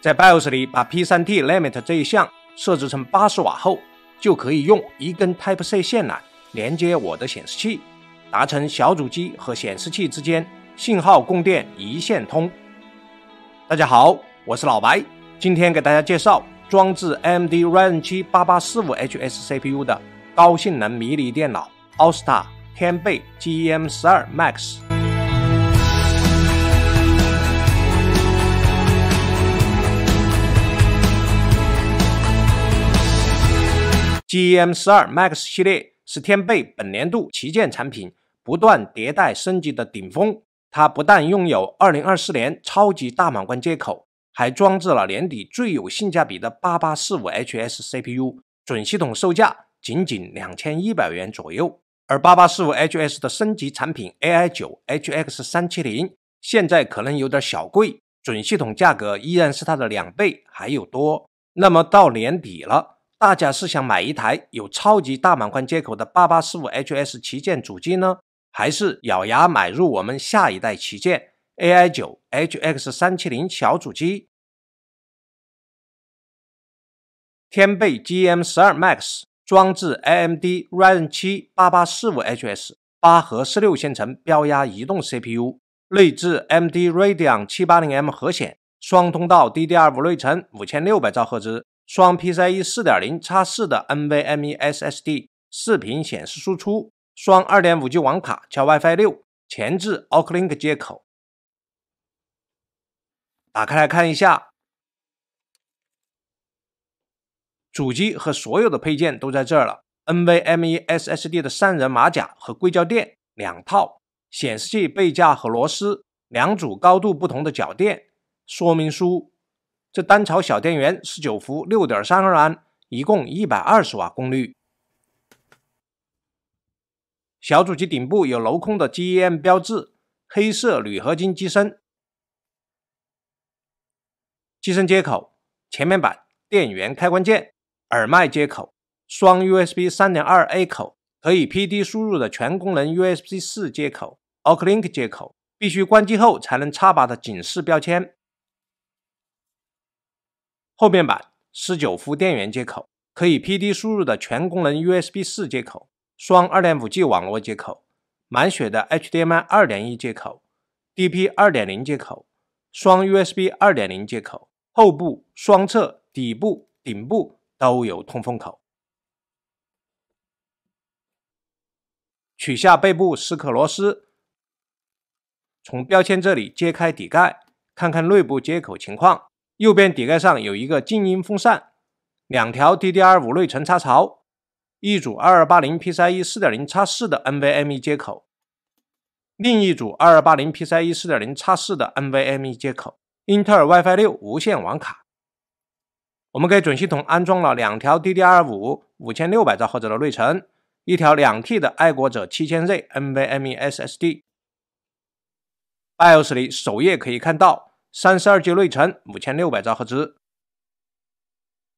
在 BIOS 里把 P3T Limit 这一项设置成八十瓦后，就可以用一根 Type-C 线缆连接我的显示器，达成小主机和显示器之间信号供电一线通。大家好，我是老白，今天给大家介绍装置 AMD Ryzen 78845HS CPU 的高性能迷你电脑—— Osta 天贝 GEM12 Max。GEM 十二 Max 系列是天贝本年度旗舰产品，不断迭代升级的顶峰。它不但拥有二零二四年超级大满贯接口，还装置了年底最有性价比的八八四五 HS CPU，准系统售价仅仅两千一百元左右。而八八四五 HS 的升级产品 AI 九 HX 三七零现在可能有点小贵，准系统价格依然是它的两倍还有多。那么到年底了。大家是想买一台有超级大满贯接口的八八四五 HS 旗舰主机呢，还是咬牙买入我们下一代旗舰 AI 九 HX 三七零小主机？天贝 GM 十二 Max 装置 AMD Ryzen 七八八四五 HS 八核十六线程标压移动 CPU，内置 AMD Radeon 七八零 M 核显，双通道 DDR 五内存，五千六百兆赫兹。双 PCIe 4.0插四的 NVMe SSD，视频显示输出，双二点五 G 网卡，加 WiFi 六，前置 o k l i n k 接口。打开来看一下，主机和所有的配件都在这儿了。NVMe SSD 的三人马甲和硅胶垫两套，显示器背架和螺丝两组，高度不同的脚垫，说明书。这单槽小电源，十九伏，六点三二安，一共一百二十瓦功率。小主机顶部有镂空的 GEM 标志，黑色铝合金机身。机身接口：前面板、电源开关键、耳麦接口、双 USB 三点二 A 口，可以 PD 输入的全功能 USB 四接口、OcLink 接口，必须关机后才能插拔的警示标签。后面板十九伏电源接口，可以 PD 输入的全功能 USB 四接口，双二点五 G 网络接口，满血的 HDMI 二点一接口，DP 二点零接口，双 USB 二点零接口。后部、双侧、底部、顶部都有通风口。取下背部四颗螺丝，从标签这里揭开底盖，看看内部接口情况。右边底盖上有一个静音风扇，两条 DDR 五内存插槽，一组二二八零 PCIe 四点零4四的 NVMe 接口，另一组二二八零 PCIe 四点零4四的 NVMe 接口，英特尔 WiFi 六无线网卡。我们给准系统安装了两条 DDR 五五千六百兆赫兹的内存，一条两 T 的爱国者七千 Z NVMe SSD。BIOS 里首页可以看到。三十二 G 内存，五千六百兆赫兹。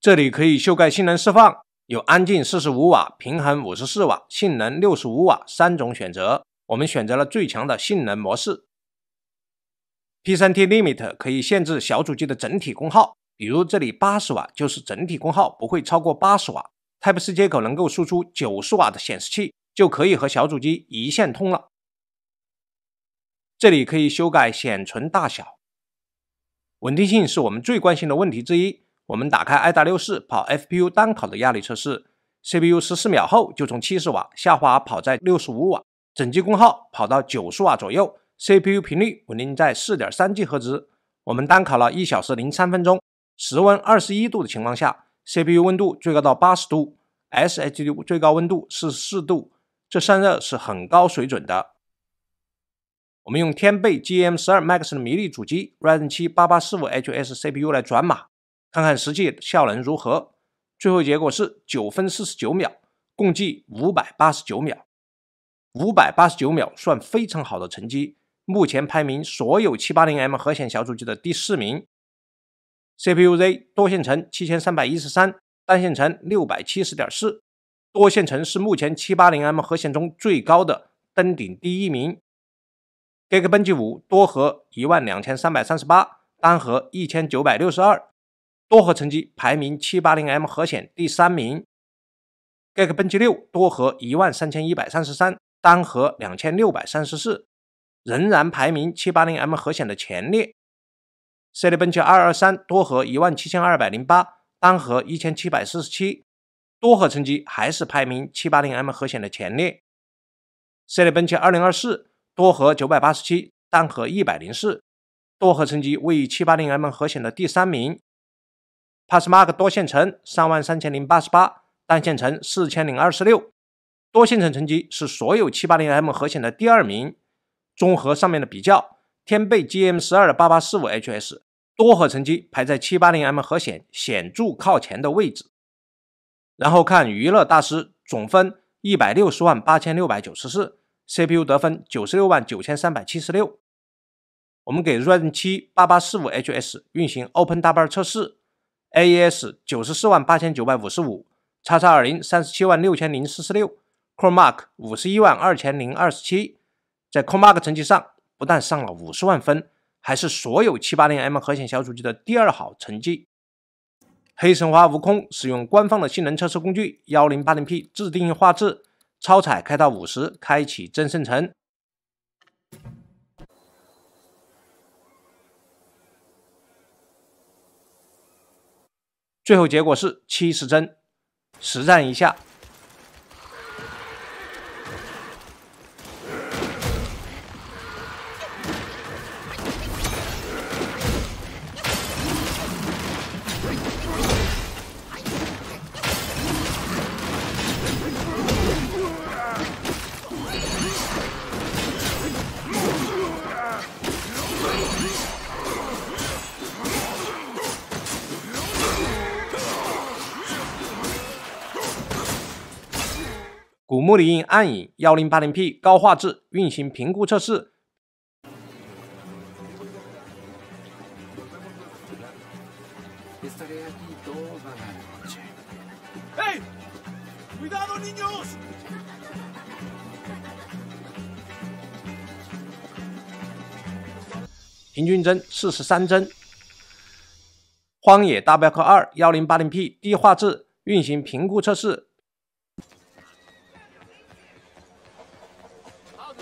这里可以修改性能释放，有安静四十五瓦、平衡五十四瓦、性能六十五瓦三种选择。我们选择了最强的性能模式。P3T Limit 可以限制小主机的整体功耗，比如这里八十瓦就是整体功耗不会超过八十瓦。Type C 接口能够输出九十瓦的显示器，就可以和小主机一线通了。这里可以修改显存大小。稳定性是我们最关心的问题之一。我们打开 i 达6 4跑 FPU 单考的压力测试，CPU 十四秒后就从七十瓦下滑，跑在六十五瓦，整机功耗跑到九十瓦左右，CPU 频率稳定在四点三 G 赫兹。我们单烤了一小时零三分钟，室温二十一度的情况下，CPU 温度最高到八十度，SHD 最高温度44四度，这散热是很高水准的。我们用天贝 GM 十二 Max 的迷你主机 r y z e n 七八八四五 HS CPU 来转码，看看实际效能如何。最后结果是九分四十九秒，共计五百八十九秒。五百八十九秒算非常好的成绩，目前排名所有七八零 M 核显小主机的第四名。CPU Z 多线程七千三百一十三，单线程六百七十点四。多线程是目前七八零 M 核显中最高的，登顶第一名。g e e k b e n c 五多核一万两千三百三十八，单核一千九百六十二，多核成绩排名七八零 M 核显第三名。g e e k b e n c 六多核一万三千一百三十三，单核两千六百三十四，仍然排名七八零 M 核显的前列。Cinebench 二二三多核一万七千二百零八，单核一千七百四十七，多核成绩还是排名七八零 M 核显的前列。Cinebench 二零二四。多核九百八十七，单核一百零四，多核成绩位于七八零 M 核显的第三名。Passmark 多线程三万三千零八十八，单线程四千零二十六，多线程成绩是所有七八零 M 核显的第二名。综合上面的比较，天贝 GM 十二八八四五 HS 多核成绩排在七八零 M 核显显著靠前的位置。然后看娱乐大师总分一百六十万八千六百九十四。CPU 得分九十六万九千三百七十六，我们给 r e n 七八八四五 HS 运行 o p e n w a r 测试，AES 九十四万八千九百五十五，叉叉二零三十七万六千零四十六，CoreMark 五十一万二千零二十七，在 CoreMark 成绩上不但上了五十万分，还是所有七八零 M 核显小主机的第二好成绩。黑神话悟空使用官方的性能测试工具幺零八零 P 自定义画质。超彩开到五十，开启真圣城。最后结果是七十帧，实战一下。《木里鹰暗影》幺零八零 P 高画质运行评估测试，平均帧四十三帧。《荒野大镖客二》幺零八零 P 低画质运行评估测试。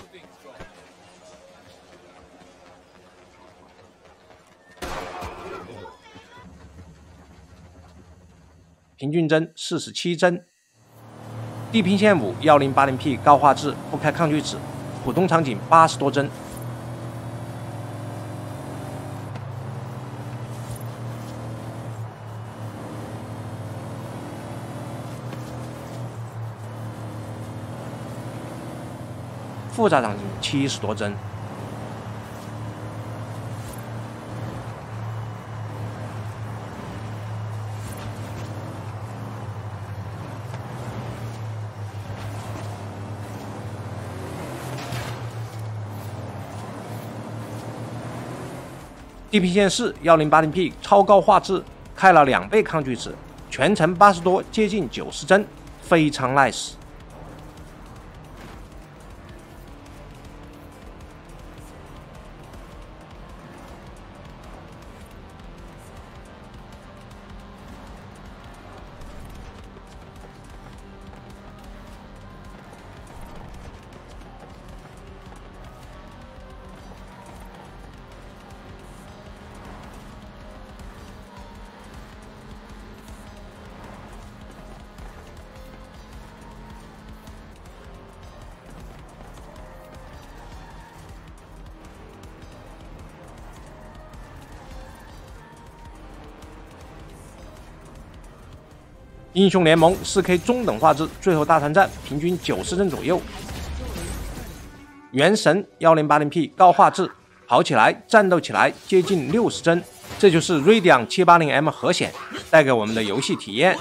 平均帧四十七帧，地平线五幺零八零 P 高画质不开抗锯齿，普通场景八十多帧。复杂场景七十多帧，地平线四幺零八零 P 超高画质，开了两倍抗锯齿，全程八十多接近九十帧，非常 nice。英雄联盟 4K 中等画质，最后大团战平均九十帧左右。原神 1080P 高画质，跑起来、战斗起来接近六十帧，这就是 Radeon 780M 核显带给我们的游戏体验。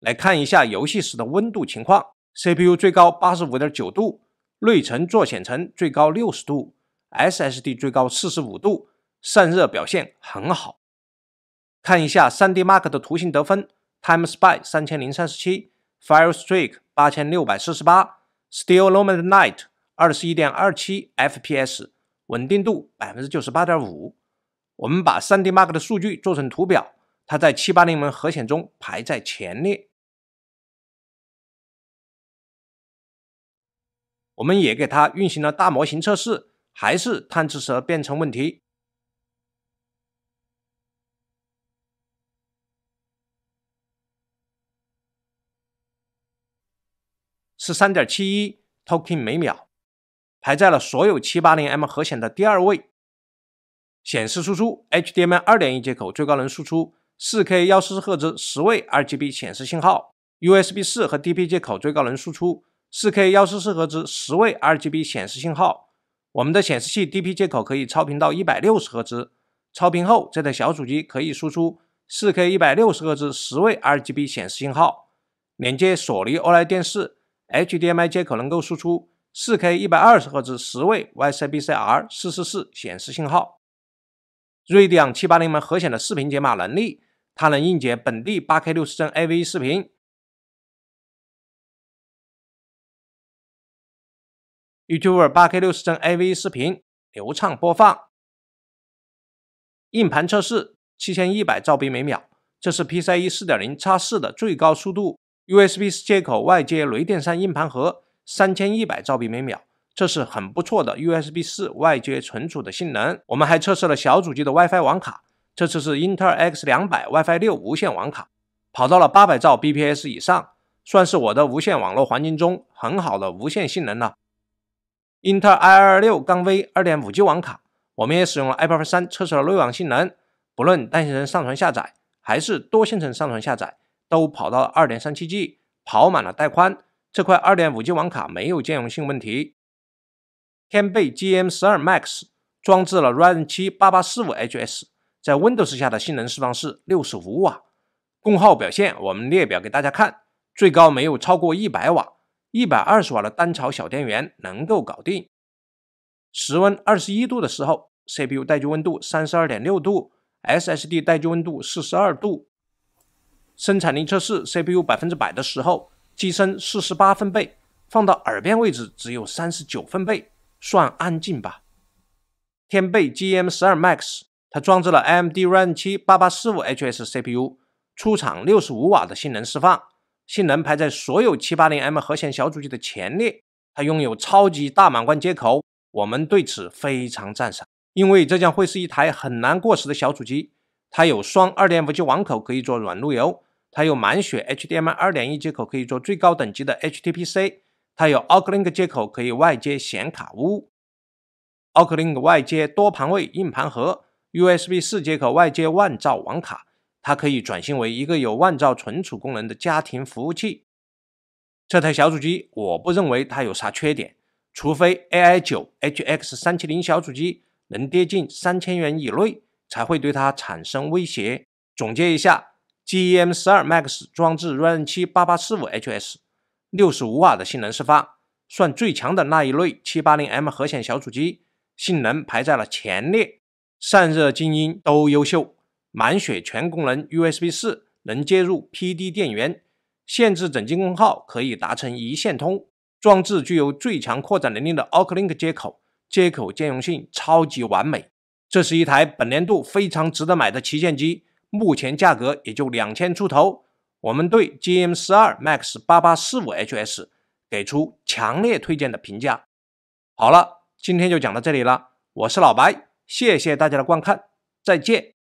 来看一下游戏时的温度情况：CPU 最高八十五点九度，内存做显存最高六十度，SSD 最高四十五度，散热表现很好。看一下 3DMark 的图形得分。Time s p y 三千零三十七，Fire Strike 八千六百四十八，Steel l o Man Night 二十一点二七 FPS，稳定度百分之九十八点五。我们把 3D Mark 的数据做成图表，它在七八零核显中排在前列。我们也给它运行了大模型测试，还是贪吃蛇变成问题。是三点七一 token 每秒，排在了所有七八零 M 核显的第二位。显示输出 HDMI 二点一接口最高能输出四 K 幺4四赫兹十位 RGB 显示信号，USB 四和 DP 接口最高能输出四 K 幺四四赫兹十位 RGB 显示信号。我们的显示器 DP 接口可以超频到一百六十赫兹，超频后这台小主机可以输出四 K 一百六十赫兹十位 RGB 显示信号。连接索尼 OLED 电视。HDMI 接口能够输出 4K 一百二十赫兹十位 YCbCr444 显示信号。锐典七八零门核显的视频解码能力，它能硬解本地 8K 六十帧 AV 视频，YouTube 八 K 六十帧 AV 视频流畅播放。硬盘测试七千一百兆 B 每秒，这是 PCIe 四点零 x 四的最高速度。USB 四接口外接雷电三硬盘盒三千一百兆 b 每秒，这是很不错的 USB 四外接存储的性能。我们还测试了小主机的 WiFi 网卡，这次是英特尔 X 两百 WiFi 六无线网卡，跑到了八百兆 bps 以上，算是我的无线网络环境中很好的无线性能了。英特尔 i 二六杠 v 二点五 G 网卡，我们也使用了 i p a d 三测试了内网性能，不论单线程上传下载还是多线程上传下载。都跑到了二点三七 G，跑满了带宽。这块二点五 G 网卡没有兼容性问题。天贝 GM 十二 Max 装置了 r a n 七八八四五 HS，在 Windows 下的性能释放是六十五瓦。功耗表现我们列表给大家看，最高没有超过一百瓦，一百二十瓦的单槽小电源能够搞定。室温二十一度的时候，CPU 待机温度三十二点六度，SSD 待机温度四十二度。生产力测试，CPU 百分之百的时候，机身四十八分贝，放到耳边位置只有三十九分贝，算安静吧。天贝 GM 十二 Max，它装置了 AMD Ryzen 七八八四五 HS CPU，出厂六十五瓦的性能释放，性能排在所有七八零 M 核显小主机的前列。它拥有超级大满贯接口，我们对此非常赞赏，因为这将会是一台很难过时的小主机。它有双二点五 G 网口，可以做软路由。它有满血 HDMI 二点一接口，可以做最高等级的 HTPC；它有 a u d l i n k 接口，可以外接显卡坞 a u d l i n k 外接多盘位硬盘盒；USB 四接口外接万兆网卡，它可以转型为一个有万兆存储功能的家庭服务器。这台小主机，我不认为它有啥缺点，除非 AI9HX 三七零小主机能跌进三千元以内，才会对它产生威胁。总结一下。GEM 十二 Max 装置，Run 七八八四五 HS，六十五瓦的性能释放，算最强的那一类七八零 M 核显小主机，性能排在了前列，散热静音都优秀，满血全功能 USB 四能接入 PD 电源，限制整机功耗可以达成一线通，装置具有最强扩展能力的 OcLink 接口，接口兼容性超级完美，这是一台本年度非常值得买的旗舰机。目前价格也就两千出头，我们对 GM 四二 Max 八八四五 HS 给出强烈推荐的评价。好了，今天就讲到这里了，我是老白，谢谢大家的观看，再见。